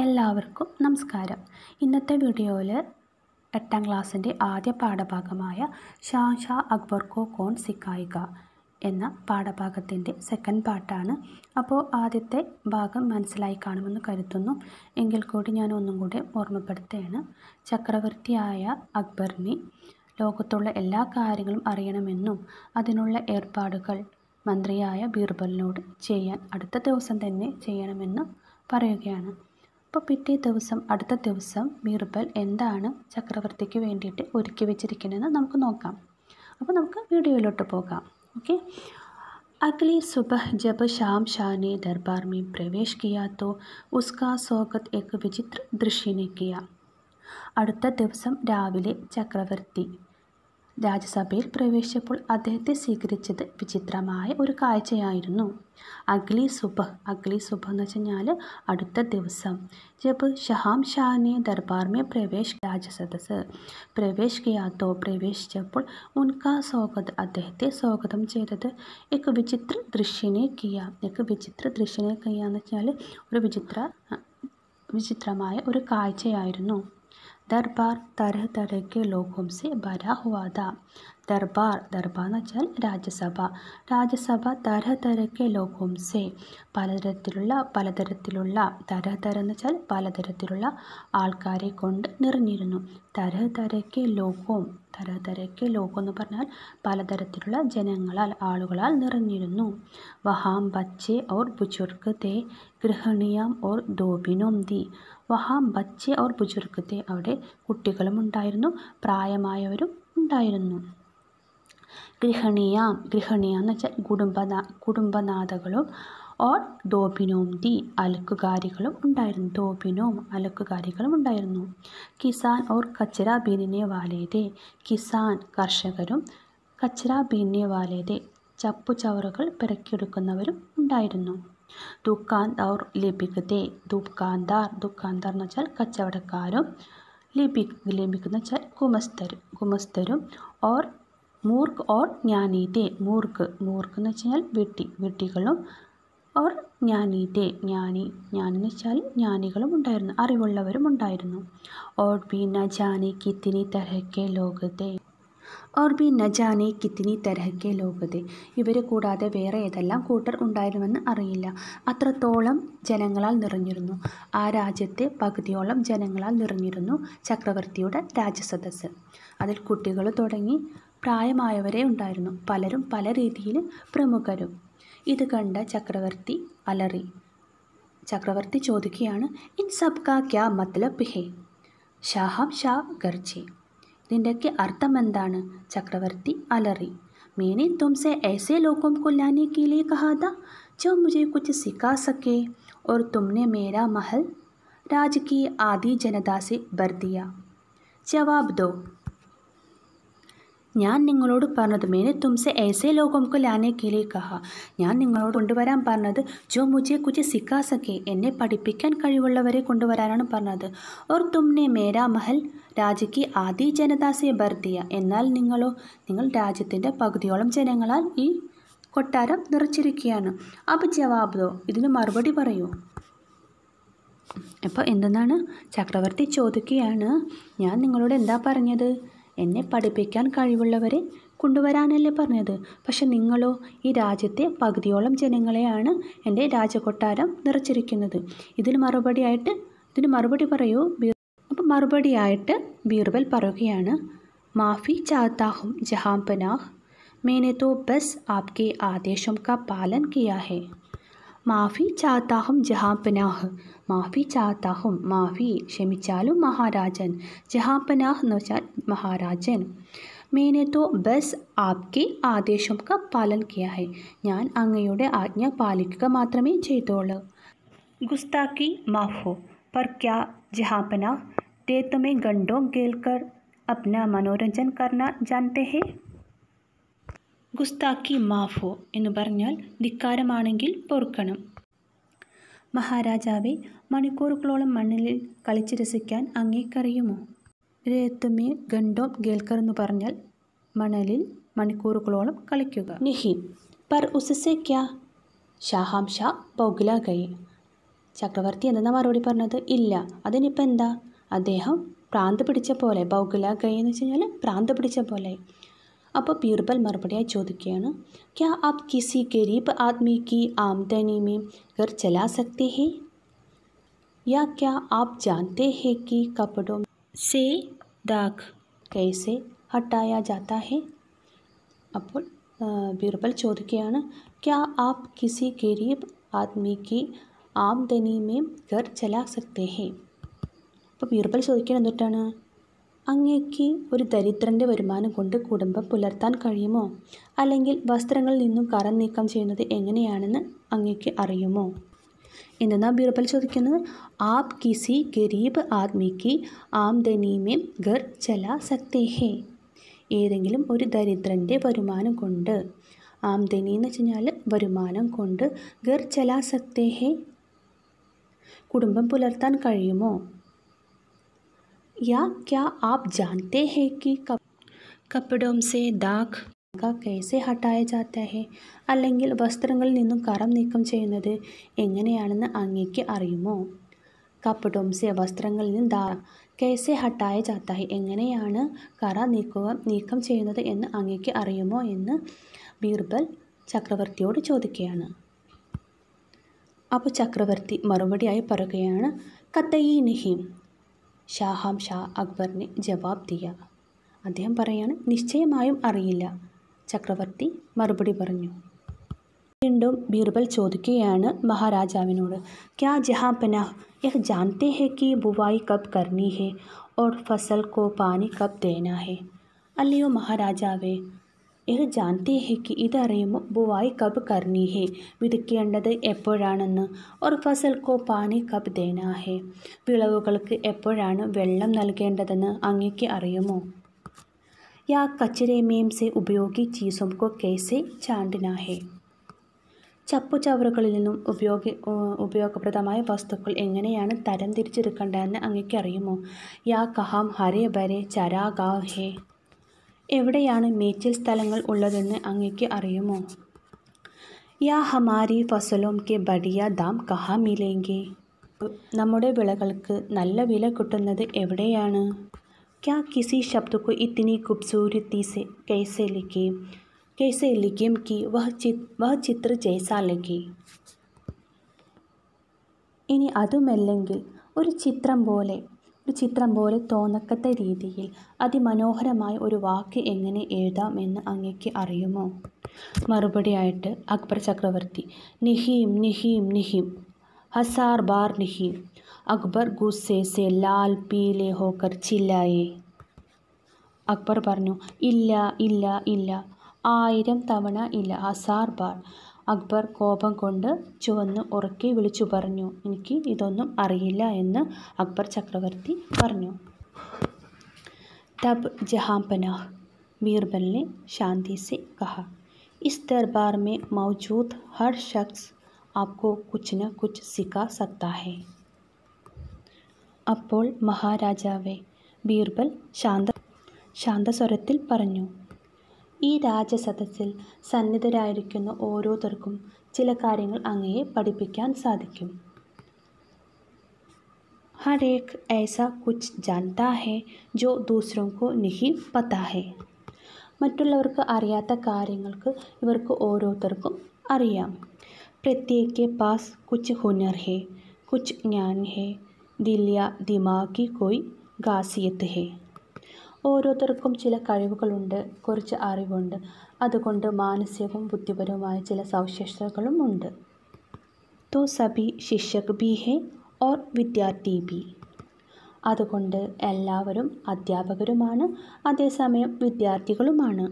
എല്ലാവർക്കും നമസ്കാരം ഇന്നത്തെ വീഡിയോയിൽ എട്ടാം ക്ലാസ്സിൻ്റെ ആദ്യ പാഠഭാഗമായ ഷാ അക്ബർ കോ കോൺ സിക്കായിക എന്ന പാഠഭാഗത്തിൻ്റെ സെക്കൻഡ് പാട്ടാണ് അപ്പോൾ ആദ്യത്തെ ഭാഗം മനസ്സിലായി കാണുമെന്ന് കരുതുന്നു എങ്കിൽ കൂടി ഞാൻ ഒന്നും കൂടി ഓർമ്മപ്പെടുത്തുകയാണ് ചക്രവർത്തിയായ അക്ബറിന് ലോകത്തുള്ള എല്ലാ കാര്യങ്ങളും അറിയണമെന്നും അതിനുള്ള ഏർപ്പാടുകൾ മന്ത്രിയായ ബീർബലിനോട് ചെയ്യാൻ അടുത്ത ദിവസം തന്നെ ചെയ്യണമെന്നും പറയുകയാണ് അപ്പോൾ പിറ്റേ ദിവസം അടുത്ത ദിവസം ബീർബൽ എന്താണ് ചക്രവർത്തിക്ക് വേണ്ടിയിട്ട് ഒരുക്കി വെച്ചിരിക്കുന്നതെന്ന് നമുക്ക് നോക്കാം അപ്പോൾ നമുക്ക് വീഡിയോയിലോട്ട് പോകാം ഓക്കെ അഗ്ലി സുബഹ് ജബ് शाम ഷാനെ ദർബാർ दरबार പ്രവേശ് കിയാത്തോ ഉസ്കാ तो उसका വിചിത്ര एक विचित्र അടുത്ത ദിവസം രാവിലെ ചക്രവർത്തി രാജ്യസഭയിൽ പ്രവേശിച്ചപ്പോൾ അദ്ദേഹത്തെ സ്വീകരിച്ചത് വിചിത്രമായ ഒരു കാഴ്ചയായിരുന്നു അഗ്ലി സുബ അഗ്ലി സുബ എന്ന് വെച്ചാൽ അടുത്ത ദിവസം ജബ് ഷഹാം ഷാനെ ദർബാർ പ്രവേശ് രാജസദസ് പ്രവേശ് കിയാത്തോ പ്രവേശിച്ചപ്പോൾ ഉൻകാ സ്വാഗത് അദ്ദേഹത്തെ സ്വാഗതം ചെയ്തത് എക്ക് വിചിത്ര ദൃശ്യനെ കിയ എക്ക് വിചിത്ര ദൃശ്യനെ കിയാന്ന് എന്ന് വെച്ചാൽ ഒരു വിചിത്ര വിചിത്രമായ ഒരു കാഴ്ചയായിരുന്നു दरबार तरह तरह के लोगों से भरा हुआ था ദർബാർ ദർബാർ എന്ന് വെച്ചാൽ രാജ്യസഭ രാജ്യസഭ തരതരക്കെ ലോകോംസെ പലതരത്തിലുള്ള പലതരത്തിലുള്ള തരതര എന്ന് വെച്ചാൽ പലതരത്തിലുള്ള ആൾക്കാരെ കൊണ്ട് നിറഞ്ഞിരുന്നു തരതരക്കെ ലോകവും തരതരക്കെ ലോകം എന്ന് പറഞ്ഞാൽ പലതരത്തിലുള്ള ജനങ്ങളാൽ ആളുകളാൽ നിറഞ്ഞിരുന്നു വഹാം ബച്ചെ ഓർ ബുജുർക്ക് തേ ഗൃഹിണിയാം ഓർ ദോബിനോം ദി വഹാം ബച്ചെ ഓർ ബുജുർക്ക് തേ അവിടെ കുട്ടികളും ഉണ്ടായിരുന്നു പ്രായമായവരും ഉണ്ടായിരുന്നു ഗൃഹണീയ ഗൃഹണീയ എന്ന് വെച്ചാൽ കുടുംബനാ കുടുംബനാഥകളും ഓർ ദോപിനോം ദി അലക്കുകാരികളും ഉണ്ടായിരുന്നു ദോപിനോം അലക്കുകാരികളും ഉണ്ടായിരുന്നു കിസാൻ ഓർ കച്ചറ ബീനിനെ വാലേതെ കിസാൻ കർഷകരും കച്ചറ ബീനിനെ വാലേതെ ചപ്പുചവറുകൾ പിറക്കിയെടുക്കുന്നവരും ഉണ്ടായിരുന്നു ദുഃഖാൻ ഓർ ലഭിക്കതെ ദുഃഖാന്താർ ദുഃഖാന്താർ എന്ന് വെച്ചാൽ കച്ചവടക്കാരും ലിപിക്കുന്ന വെച്ചാൽ കുമസ്തരും കുമസ്തരും ഓർ മൂർക്ക് ഓർ ജ്ഞാനീതേ മൂർക്ക് മൂർക്ക് എന്ന് വെച്ചാൽ വെട്ടി വെട്ടികളും ഓർ ജ്ഞാനീതേ ജ്ഞാനി ജ്ഞാനി എന്ന് വെച്ചാൽ ജ്ഞാനികളും ഉണ്ടായിരുന്നു അറിവുള്ളവരും ഉണ്ടായിരുന്നു ഓർ ന ജാനി കിത്തിനി തരഹക്കെ ലോകത്തെ ഓർ ന ജാനി കിത്തിനി തരഹക്കെ ലോകത്തെ ഇവർ കൂടാതെ വേറെ ഏതെല്ലാം കൂട്ടർ ഉണ്ടായിരുന്നുവെന്ന് അറിയില്ല അത്രത്തോളം ജനങ്ങളാൽ നിറഞ്ഞിരുന്നു ആ രാജ്യത്തെ പകുതിയോളം ജനങ്ങളാൽ നിറഞ്ഞിരുന്നു ചക്രവർത്തിയുടെ രാജസദസ്സ് അതിൽ കുട്ടികൾ തുടങ്ങി പ്രായമായവരെ ഉണ്ടായിരുന്നു പലരും പല രീതിയിൽ പ്രമുഖരും ഇത് കണ്ട ചക്രവർത്തി അലറി ചക്രവർത്തി ചോദിക്കുകയാണ് ഇൻ സബ് കാ ക്യാ മത്ലബ് ഹേ ഷാഹാം ഷാ ഗർജി ഇതിൻ്റെയൊക്കെ അർത്ഥം എന്താണ് ചക്രവർത്തി അലറി मैंने तुमसे ऐसे लोगों को लाने के लिए कहा था जो मुझे कुछ सिखा सके और तुमने मेरा महल ബർദിയ की ദോ भर दिया जवाब दो ഞാൻ നിങ്ങളോട് പറഞ്ഞത് മേനെ തുംസെ ഏസെ ലോകം കു ലാനെ കഹ ഞാൻ നിങ്ങളോട് കൊണ്ടുവരാൻ പറഞ്ഞത് ജോ മുജെ കുജെ സിക്കാസക്കെ എന്നെ പഠിപ്പിക്കാൻ കഴിവുള്ളവരെ കൊണ്ടുവരാനാണ് പറഞ്ഞത് ഓർ തുംനെ മേരാ മഹൽ രാജ്യക്ക് ആദി ജനതാസെ ബർദിയ എന്നാൽ നിങ്ങളോ നിങ്ങൾ രാജ്യത്തിൻ്റെ പകുതിയോളം ജനങ്ങളാൽ ഈ കൊട്ടാരം നിറച്ചിരിക്കുകയാണ് അപ്പം ജവാബ്ദോ ഇതിന് മറുപടി പറയൂ അപ്പോൾ എന്തെന്നാണ് ചക്രവർത്തി ചോദിക്കുകയാണ് ഞാൻ നിങ്ങളോട് എന്താ പറഞ്ഞത് എന്നെ പഠിപ്പിക്കാൻ കഴിവുള്ളവരെ കൊണ്ടുവരാനല്ലേ പറഞ്ഞത് പക്ഷെ നിങ്ങളോ ഈ രാജ്യത്തെ പകുതിയോളം ജനങ്ങളെയാണ് എൻ്റെ രാജകൊട്ടാരം നിറച്ചിരിക്കുന്നത് ഇതിന് മറുപടിയായിട്ട് ഇതിന് മറുപടി പറയൂ ബീർ അപ്പം മറുപടിയായിട്ട് ബീർബൽ പറയുകയാണ് മാഫി ചാത്താഹും ജഹാം പനാഹ് മേനെ തോ ബസ് ആപ്കെ ആദേശം കാ പാലൻ കിയാഹേ माफी चाहता हूँ जहाँ पनाह माफी चाहता हूँ माफी क्षमितालू महाराजन जहाँ पनाह जहाँपनाह महाराजन मैंने तो बस आपके आदेशों का पालन किया है या अगर आज्ञा मात्र में पालिकोलू गुस्ताखी माफो पर क्या जहाँ पनाह ते तुम्हें घंटों गेल कर अपना मनोरंजन करना जानते हैं ഗുസ്താക്കി മാഫോ എന്ന് പറഞ്ഞാൽ ധിക്കാരമാണെങ്കിൽ പൊറുക്കണം മഹാരാജാവെ മണിക്കൂറുകളോളം മണ്ണിൽ കളിച്ച് രസിക്കാൻ അങ്ങേക്കറിയുമോ രേത്തുമേ ഗണ്ടോ ഗേൽക്കർ എന്ന് പറഞ്ഞാൽ മണലിൽ മണിക്കൂറുകളോളം കളിക്കുക നിഹി പർ ഉസസെ ഷാഹാം ഷാ ബൗഗില കൈ ചക്രവർത്തി എന്താ മറുപടി പറഞ്ഞത് ഇല്ല അതിനിപ്പോൾ എന്താ അദ്ദേഹം പ്രാന്ത് പിടിച്ച പോലെ ബൗഗില കൈ എന്ന് വെച്ച് കഴിഞ്ഞാൽ പ്രാന്ത് പിടിച്ച പോലെ अब बीरबल मरबड़िया चौदिका क्या आप किसी गरीब आदमी की आमदनी में घर चला सकते हैं या क्या आप जानते हैं कि कपड़ों से दाग कैसे हटाया जाता है अब बीरबल चौदिका क्या आप किसी गरीब आदमी की आमदनी में घर चला सकते हैं अब बीरबल चौदिका അങ്ങേക്ക് ഒരു ദരിദ്രൻ്റെ വരുമാനം കൊണ്ട് കുടുംബം പുലർത്താൻ കഴിയുമോ അല്ലെങ്കിൽ വസ്ത്രങ്ങളിൽ നിന്നും കറം നീക്കം ചെയ്യുന്നത് എങ്ങനെയാണെന്ന് അങ്ങേക്ക് അറിയുമോ എന്തെന്നാ ബീർബൽ ചോദിക്കുന്നത് ആപ് കിസി ഗരീബ് ആദ്മിക്ക് ആംദനിമേ ഗർ ചല സക്തേ ഏതെങ്കിലും ഒരു ദരിദ്രൻ്റെ വരുമാനം കൊണ്ട് ആംദനി എന്ന് വെച്ചാൽ വരുമാനം കൊണ്ട് ഗർ ചല സക്തേ കുടുംബം പുലർത്താൻ കഴിയുമോ या क्या आप जानते हैं कि कप, കപ്പടോം സേ ദാഗ് കേസ് ഹട്ടായ ചാത്താഹെ അല്ലെങ്കിൽ വസ്ത്രങ്ങളിൽ നിന്നും കറം നീക്കം ചെയ്യുന്നത് എങ്ങനെയാണെന്ന് അങ്ങേക്ക് അറിയുമോ കപ്പടോം സേ വസ്ത്രങ്ങളിൽ നിന്ന് ദാ കേസ് ഹട്ടായ ചാത്താഹെ എങ്ങനെയാണ് കറ നീക്കുക നീക്കം ചെയ്യുന്നത് എന്ന് അങ്ങേക്ക് അറിയുമോ എന്ന് ബീർബൽ ചക്രവർത്തിയോട് ചോദിക്കുകയാണ് അപ്പോൾ ചക്രവർത്തി മറുപടിയായി പറയുകയാണ് കത്തയി നിഹീം ഷാഹാം ഷാ അക്ബറിന് ജവാബ് ദിയ അദ്ദേഹം പറയാണ് നിശ്ചയമായും അറിയില്ല ചക്രവർത്തി മറുപടി പറഞ്ഞു വീണ്ടും ബീർബൽ ചോദിക്കുകയാണ് മഹാരാജാവിനോട് ക്യാ ജഹാൻ പനാഹ് यह जानते हैं कि बुवाई कब करनी है और फसल को पानी कब देना है അല്ലയോ മഹാരാജാവേ ഇത് ജാൻതി ഹെക്ക് കി ഇതറിയുമ്പോൾ ബുവായി കബ് കർണി ഹെ വിതയ്ക്കേണ്ടത് എപ്പോഴാണെന്ന് ഒരു ഫസൽക്കോ പാനി കബ് ദേനാ ഹെ വിളവുകൾക്ക് എപ്പോഴാണ് വെള്ളം നൽകേണ്ടതെന്ന് അങ്ങയ്ക്ക് അറിയുമോ യാ കച്ചരെ മീംസെ സെ ഉപയോഗി ചീസോംകോ കേസെ ചാണ്ടിനാ ഹെ ചപ്പുചവറുകളിൽ നിന്നും ഉപയോഗി ഉപയോഗപ്രദമായ വസ്തുക്കൾ എങ്ങനെയാണ് തരം തിരിച്ചെടുക്കേണ്ടതെന്ന് അങ്ങയ്ക്ക് അറിയുമോ യാ കഹാം ഹരേ ബരേ ചരാ ഗാ ഹേ എവിടെയാണ് മേച്ചിൽ സ്ഥലങ്ങൾ ഉള്ളതെന്ന് അങ്ങയ്ക്ക് അറിയുമോ യാ ഹമാരി ഫസലോം കെ ബഡിയ ദാം കഹാ മിലേങ്കെ നമ്മുടെ വിളകൾക്ക് നല്ല വില കിട്ടുന്നത് എവിടെയാണ് ക്യാ കിസി ശബ്ദക്കു ഇത്തിനി ഖൂബ്സൂരത്തി സെ കൈസെ ലിഖി കൈസെ കി വഹ ചി വഹ ചിത്ര ജൈസാ ഇനി അതുമല്ലെങ്കിൽ ഒരു ചിത്രം പോലെ ഒരു ചിത്രം പോലെ തോന്നക്കത്ത രീതിയിൽ അതിമനോഹരമായ ഒരു വാക്ക് എങ്ങനെ എഴുതാം എന്ന് അങ്ങയ്ക്ക് അറിയുമോ മറുപടിയായിട്ട് അക്ബർ ചക്രവർത്തി നിഹീം നിഹീം നിഹീം ഹസാർ ബാർ നിഹീം അക്ബർ ഗുസ്സേ സെ ലാൽ പീലെ ഹോക്കർ ചില്ലായേ അക്ബർ പറഞ്ഞു ഇല്ല ഇല്ല ഇല്ല ആയിരം തവണ ഇല്ല ഹസാർ ബാർ അക്ബർ കോപം കൊണ്ട് ചുവന്ന് ഉറക്കി വിളിച്ചു പറഞ്ഞു എനിക്ക് ഇതൊന്നും അറിയില്ല എന്ന് അക്ബർ ചക്രവർത്തി പറഞ്ഞു തബ് ജഹാംപനാഹ് ബീർബലിനെ ശാന്തി സെ കഹ ഇസ് ദർബാർ മേ മൗജൂദ് ഹർ हर ആപ്കോ आपको कुछ न कुछ सिखा सकता അപ്പോൾ മഹാരാജാവേ ബീർബൽ ശാന്ത ശാന്തസ്വരത്തിൽ പറഞ്ഞു ഈ രാജസദസ്സിൽ സന്നിധരായിരിക്കുന്ന ഓരോരുത്തർക്കും ചില കാര്യങ്ങൾ അങ്ങയെ പഠിപ്പിക്കാൻ സാധിക്കും हर एक ऐसा कुछ जानता है जो दूसरों को नहीं पता है മറ്റുള്ളവർക്ക് അറിയാത്ത കാര്യങ്ങൾക്ക് ഇവർക്ക് ഓരോരുത്തർക്കും അറിയാം പ്രത്യേക പാസ് കുച്ച് ഹുനർ ഹെ കുച്ച് ജ്ഞാൻ ഹേ ദില്യ ദിമാഗി കോയ് ഗാസിയത്ത് ഹേ ഓരോത്തർക്കും ചില കഴിവുകളുണ്ട് കുറച്ച് ആരിവുണ്ട് അതുകൊണ്ട് മാനസികവും ബുദ്ധിപരവുമായ ചില സവിശേഷതകളുമുണ്ട് तू सभी शिक्षक भी है और विद्यार्थी भी അതുകൊണ്ട് എല്ലാവരും अध्यापकരുമാണ് അതേസമയം വിദ്യാർത്ഥികളുമാണ്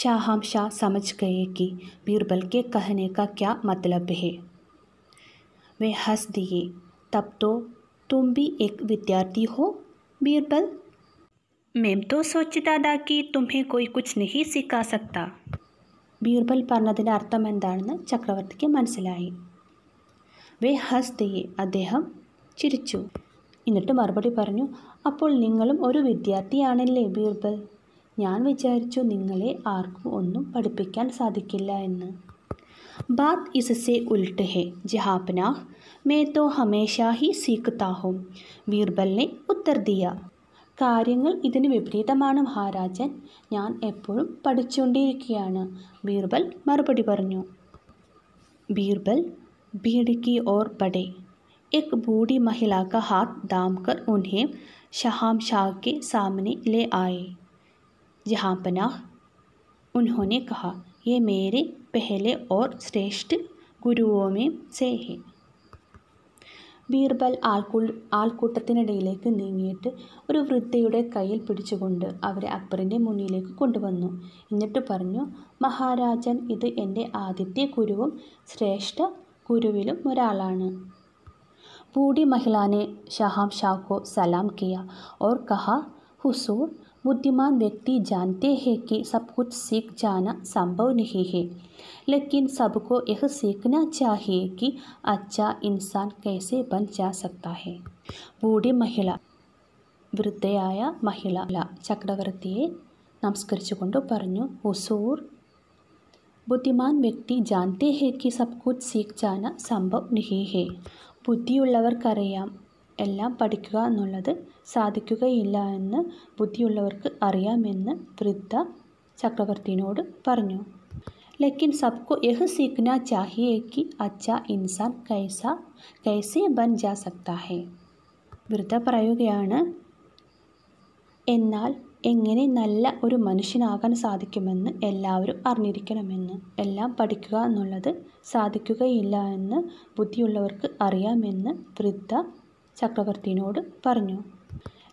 શાхамഷ સમજી ગઈ કે બીરબલ કે કહેને કા ક્યા મતલબ હે મે હસ દિયે तब तो तुम भी एक विद्यार्थी हो बीरबल മേം തോ സോച്ചിതാതാക്കി തുമ്മെ കോയി കുച്ച് നെഹി സിക്കാ സക്ത ബീർബൽ പറഞ്ഞതിൻ്റെ അർത്ഥം എന്താണെന്ന് ചക്രവർത്തിക്ക് മനസ്സിലായി വേ ഹസ് ദയെ അദ്ദേഹം ചിരിച്ചു എന്നിട്ട് മറുപടി പറഞ്ഞു അപ്പോൾ നിങ്ങളും ഒരു വിദ്യാർത്ഥിയാണല്ലേ ബീർബൽ ഞാൻ വിചാരിച്ചു നിങ്ങളെ ആർക്കും ഒന്നും പഠിപ്പിക്കാൻ സാധിക്കില്ല എന്ന് ബാത് ഇസസെ ഉൽട്ട് ഹെ ജഹാപ്നാഹ് മേ തോ ഹമേഷാ ഹി സീക്താ ഹും ബീർബലിനെ ഉത്തർ ദിയ क्यों इन विपरीत महाराज या എപ്പോഴും बीरबल ബീർബൽ മറുപടി പറഞ്ഞു ബീർബൽ की ओर बढ़े एक बूढ़ी महिला का हाथ दाम कर उन्हें शहाम शाह के सामने ले आए जहाँ पनाह उन्होंने कहा ये मेरे पहले और श्रेष्ठ गुरुओं में से है ബീർബൽ ആൾക്കൂ ആൾക്കൂട്ടത്തിനിടയിലേക്ക് നീങ്ങിയിട്ട് ഒരു വൃദ്ധയുടെ കയ്യിൽ പിടിച്ചുകൊണ്ട് അവരെ അക്ബറിൻ്റെ മുന്നിലേക്ക് കൊണ്ടുവന്നു എന്നിട്ട് പറഞ്ഞു മഹാരാജൻ ഇത് എൻ്റെ ആദ്യത്തെ ഗുരുവും ശ്രേഷ്ഠ ഗുരുവിലും ഒരാളാണ് ബൂഡി മഹിളാനെ ഷഹാം शाहम സലാം കിയ ഓർ किया और कहा हुसूर बुद्धिमान व्यक्ति जानते हैं कि सब कुछ सीख जाना संभव नहीं है लेकिन सबको यह सीखना चाहिए कि अच्छा इंसान कैसे बन जा सकता है बूढ़ी महिला वृद्धय महिला चक्रवर्ती नमस्को परसूर् बुद्धिमान व्यक्ति जानते हैं कि सब कुछ सीख जाना संभव नहीं है बुद्धियवर എല്ലാം പഠിക്കുക എന്നുള്ളത് സാധിക്കുകയില്ല എന്ന് ബുദ്ധിയുള്ളവർക്ക് അറിയാമെന്ന് വൃദ്ധ ചക്രവർത്തിനോട് പറഞ്ഞു ലക്കിൻ सबको यह सीखना चाहिए कि अच्छा ഇൻസാൻ കൈസ കൈസെ ബൻ ജാ സക്താ വൃദ്ധ പറയുകയാണ് എന്നാൽ എങ്ങനെ നല്ല ഒരു മനുഷ്യനാകാൻ സാധിക്കുമെന്ന് എല്ലാവരും അറിഞ്ഞിരിക്കണമെന്ന് എല്ലാം പഠിക്കുക എന്നുള്ളത് സാധിക്കുകയില്ല എന്ന് ബുദ്ധിയുള്ളവർക്ക് അറിയാമെന്ന് വൃദ്ധ ചക്രവർത്തിനോട് പറഞ്ഞു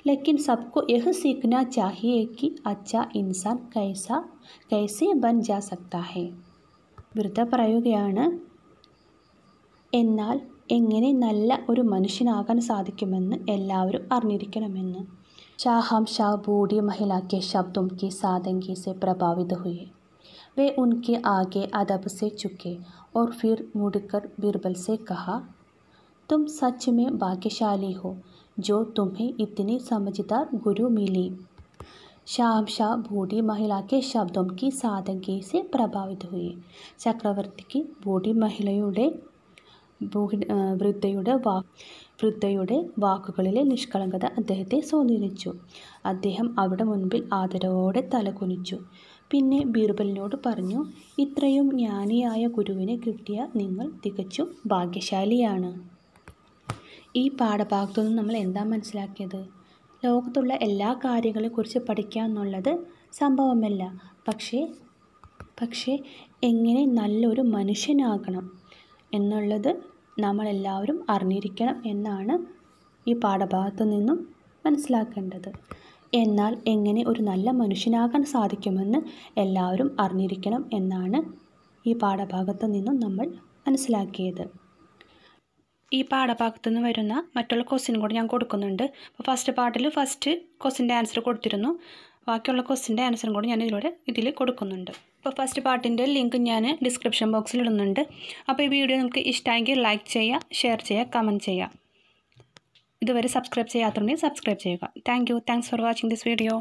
ലക്കിൻ सबको यह सीखना चाहिए कि अच्छा ഇൻസാൻ കൈസ കൈസെ ബൻ ജാ സക്താ വൃദ്ധ പറയുകയാണ് എന്നാൽ എങ്ങനെ നല്ല ഒരു മനുഷ്യനാകാൻ സാധിക്കുമെന്ന് എല്ലാവരും അറിഞ്ഞിരിക്കണമെന്ന് ഷാഹാം ഷാ ബൂഡി മഹിളാക്കിയ ശബ്ദം കി സാധങ്കി സെ പ്രഭാവിത ഹുയെ വേ ഉൻകെ ആകെ അദബ് സെ ചുക്കെ ഓർ ഫിർ മുടുക്കർ ബീർബൽ സെ കഹ तुम सच में भाग्यशाली हो जो तुम्हें इतने समझदार गुरु मिले श्याम शाह बूढ़ी महिला के शब्दों की सादगी से प्रभावित हुए चक्रवर्ती की बूढ़ी महिलയുടെ വൃദ്ധയുടെ വാ വൃദ്ധയുടെ വാക്കുകളിലെ നിഷ്കളങ്കത അദ്ദേഹത്തെ സ്വാധീനിച്ചു അദ്ദേഹം അവിടെ മുൻപിൽ ആദരവോടെ തലകുനിച്ചു പിന്നെ ബീർബലിനോട് പറഞ്ഞു ഇത്രയും ജ്ഞാനിയായ ഗുരുവിനെ കിട്ടിയ നിങ്ങൾ തികച്ചും ഭാഗ്യശാലിയാണ് ഈ പാഠഭാഗത്തു നിന്ന് നമ്മൾ എന്താ മനസ്സിലാക്കിയത് ലോകത്തുള്ള എല്ലാ കാര്യങ്ങളെക്കുറിച്ച് പഠിക്കുക എന്നുള്ളത് സംഭവമല്ല പക്ഷേ പക്ഷേ എങ്ങനെ നല്ലൊരു മനുഷ്യനാകണം എന്നുള്ളത് നമ്മളെല്ലാവരും അറിഞ്ഞിരിക്കണം എന്നാണ് ഈ പാഠഭാഗത്തു നിന്നും മനസ്സിലാക്കേണ്ടത് എന്നാൽ എങ്ങനെ ഒരു നല്ല മനുഷ്യനാകാൻ സാധിക്കുമെന്ന് എല്ലാവരും അറിഞ്ഞിരിക്കണം എന്നാണ് ഈ പാഠഭാഗത്തു നിന്നും നമ്മൾ മനസ്സിലാക്കിയത് ഈ പാഠഭാഗത്തു നിന്ന് വരുന്ന മറ്റുള്ള ക്വസ്റ്റ്യൻ കൂടെ ഞാൻ കൊടുക്കുന്നുണ്ട് അപ്പോൾ ഫസ്റ്റ് പാർട്ടിൽ ഫസ്റ്റ് ക്വസ്റ്റിൻ്റെ ആൻസർ കൊടുത്തിരുന്നു ബാക്കിയുള്ള ക്വസ്റ്റിൻ്റെ ആൻസറും കൂടി ഞാൻ ഇതിലൂടെ ഇതിൽ കൊടുക്കുന്നുണ്ട് അപ്പോൾ ഫസ്റ്റ് പാർട്ടിൻ്റെ ലിങ്ക് ഞാൻ ഡിസ്ക്രിപ്ഷൻ ബോക്സിൽ ഇടുന്നുണ്ട് അപ്പോൾ ഈ വീഡിയോ നമുക്ക് ഇഷ്ടമെങ്കിൽ ലൈക്ക് ചെയ്യുക ഷെയർ ചെയ്യുക കമൻറ്റ് ചെയ്യുക ഇതുവരെ സബ്സ്ക്രൈബ് ചെയ്യാത്തതുകൊണ്ട് സബ്സ്ക്രൈബ് ചെയ്യുക thank you thanks for watching this video